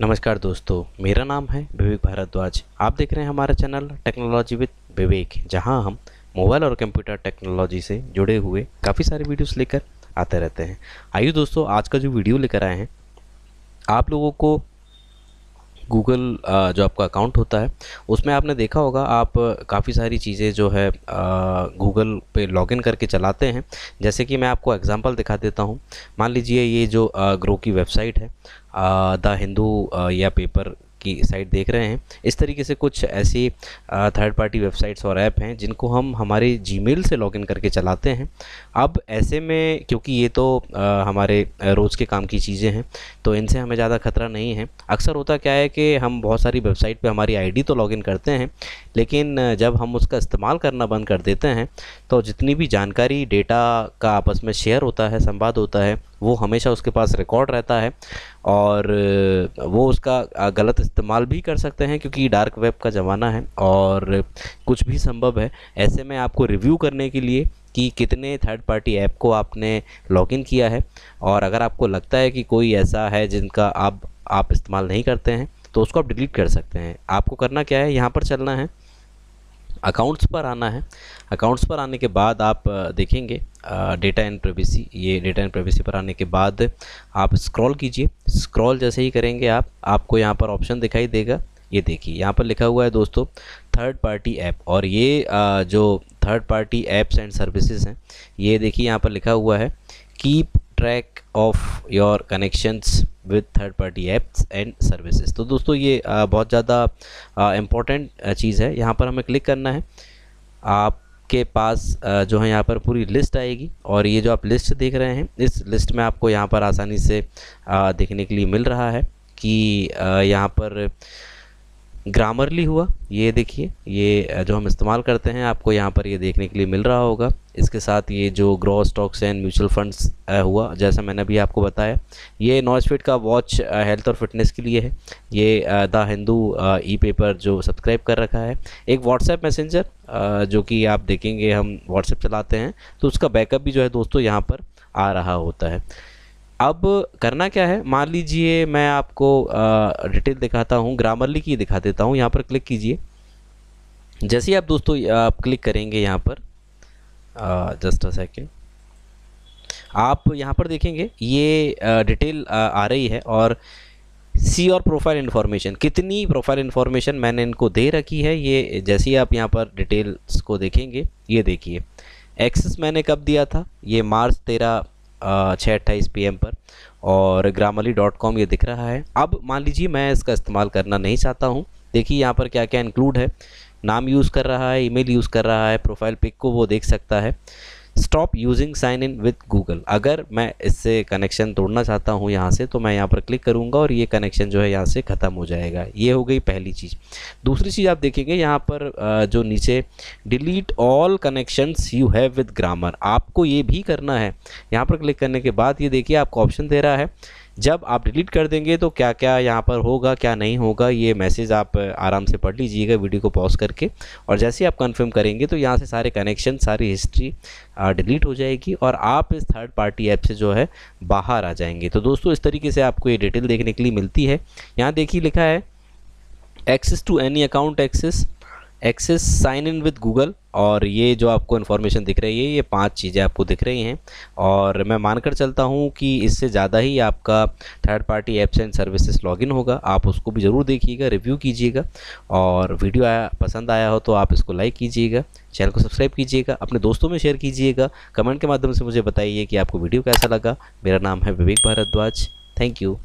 नमस्कार दोस्तों मेरा नाम है विवेक भारद्वाज आप देख रहे हैं हमारा चैनल टेक्नोलॉजी विद विवेक जहां हम मोबाइल और कंप्यूटर टेक्नोलॉजी से जुड़े हुए काफ़ी सारे वीडियोस लेकर आते रहते हैं आइए दोस्तों आज का जो वीडियो लेकर आए हैं आप लोगों को गूगल जो आपका अकाउंट होता है उसमें आपने देखा होगा आप काफ़ी सारी चीज़ें जो है गूगल पे लॉगिन करके चलाते हैं जैसे कि मैं आपको एग्जांपल दिखा देता हूँ मान लीजिए ये जो ग्रो की वेबसाइट है द हिंदू या पेपर की साइट देख रहे हैं इस तरीके से कुछ ऐसी थर्ड पार्टी वेबसाइट्स और ऐप हैं जिनको हम हमारे मेल से लॉगिन करके चलाते हैं अब ऐसे में क्योंकि ये तो आ, हमारे रोज़ के काम की चीज़ें हैं तो इनसे हमें ज़्यादा खतरा नहीं है अक्सर होता क्या है कि हम बहुत सारी वेबसाइट पर हमारी आई तो लॉगिन करते हैं लेकिन जब हम उसका इस्तेमाल करना बंद कर देते हैं तो जितनी भी जानकारी डेटा का आपस में शेयर होता है संवाद होता है वो हमेशा उसके पास रिकॉर्ड रहता है और वो उसका गलत इस्तेमाल भी कर सकते हैं क्योंकि डार्क वेब का ज़माना है और कुछ भी संभव है ऐसे में आपको रिव्यू करने के लिए कि कितने थर्ड पार्टी ऐप को आपने लॉगिन किया है और अगर आपको लगता है कि कोई ऐसा है जिनका आप आप इस्तेमाल नहीं करते हैं तो उसको आप डिलीट कर सकते हैं आपको करना क्या है यहाँ पर चलना है अकाउंट्स पर आना है अकाउंट्स पर आने के बाद आप देखेंगे डेटा एंड प्राइवेसी ये डेटा एंड प्राइवेसी पर आने के बाद आप स्क्रॉल कीजिए स्क्रॉल जैसे ही करेंगे आप आपको यहाँ पर ऑप्शन दिखाई देगा ये देखिए यहाँ पर लिखा हुआ है दोस्तों थर्ड पार्टी ऐप और ये आ, जो third party apps and services हैं ये देखिए यहाँ पर लिखा हुआ है keep track of your connections with third party apps and services तो दोस्तों ये बहुत ज़्यादा इम्पोर्टेंट चीज़ है यहाँ पर हमें क्लिक करना है आप के पास जो है यहाँ पर पूरी लिस्ट आएगी और ये जो आप लिस्ट देख रहे हैं इस लिस्ट में आपको यहाँ पर आसानी से देखने के लिए मिल रहा है कि यहाँ पर ग्रामरली हुआ ये देखिए ये जो हम इस्तेमाल करते हैं आपको यहाँ पर ये देखने के लिए मिल रहा होगा इसके साथ ये जो Groww stocks and mutual funds हुआ जैसा मैंने अभी आपको बताया ये नॉइज फिट का वॉच हेल्थ और फिटनेस के लिए है ये द हिंदू ई पेपर जो सब्सक्राइब कर रखा है एक व्हाट्सएप मैसेंजर जो कि आप देखेंगे हम व्हाट्सएप चलाते हैं तो उसका बैकअप भी जो है दोस्तों यहाँ पर आ रहा होता है अब करना क्या है मान लीजिए मैं आपको डिटेल दिखाता हूँ ग्रामरली की दिखा देता हूँ यहाँ पर क्लिक कीजिए जैसे ही आप दोस्तों आप क्लिक करेंगे यहाँ पर जस्ट अ सेकेंड आप यहाँ पर देखेंगे ये डिटेल आ रही है और सी और प्रोफाइल इन्फॉर्मेशन कितनी प्रोफाइल इन्फॉर्मेशन मैंने इनको दे रखी है ये जैसे ही आप यहाँ पर डिटेल्स को देखेंगे ये देखिए एक्सेस मैंने कब दिया था ये मार्च तेरह छः अट्ठाईस पी पर और ग्रामली डॉट कॉम ये दिख रहा है अब मान लीजिए मैं इसका इस्तेमाल करना नहीं चाहता हूँ देखिए यहाँ पर क्या क्या इंक्लूड है नाम यूज़ कर रहा है ईमेल यूज़ कर रहा है प्रोफाइल पिक को वो देख सकता है stop using sign in with Google अगर मैं इससे कनेक्शन तोड़ना चाहता हूँ यहाँ से तो मैं यहाँ पर क्लिक करूँगा और ये कनेक्शन जो है यहाँ से ख़त्म हो जाएगा ये हो गई पहली चीज़ दूसरी चीज़ आप देखेंगे यहाँ पर जो नीचे delete all connections you have with grammar आपको ये भी करना है यहाँ पर क्लिक करने के बाद ये देखिए आपको ऑप्शन दे रहा है जब आप डिलीट कर देंगे तो क्या क्या यहाँ पर होगा क्या नहीं होगा ये मैसेज आप आराम से पढ़ लीजिएगा वीडियो को पॉज करके और जैसे ही आप कन्फर्म करेंगे तो यहाँ से सारे कनेक्शन सारी हिस्ट्री डिलीट हो जाएगी और आप इस थर्ड पार्टी ऐप से जो है बाहर आ जाएंगे तो दोस्तों इस तरीके से आपको ये डिटेल देखने के लिए मिलती है यहाँ देखिए लिखा है access to any account access access sign in with Google और ये जो आपको इन्फॉर्मेशन दिख रही है ये पांच चीज़ें आपको दिख रही हैं और मैं मानकर चलता हूँ कि इससे ज़्यादा ही आपका third party apps and services login होगा आप उसको भी ज़रूर देखिएगा रिव्यू कीजिएगा और वीडियो आया पसंद आया हो तो आप इसको लाइक कीजिएगा चैनल को सब्सक्राइब कीजिएगा अपने दोस्तों में शेयर कीजिएगा कमेंट के माध्यम से मुझे बताइए कि आपको वीडियो कैसा लगा मेरा नाम है विवेक भारद्वाज थैंक यू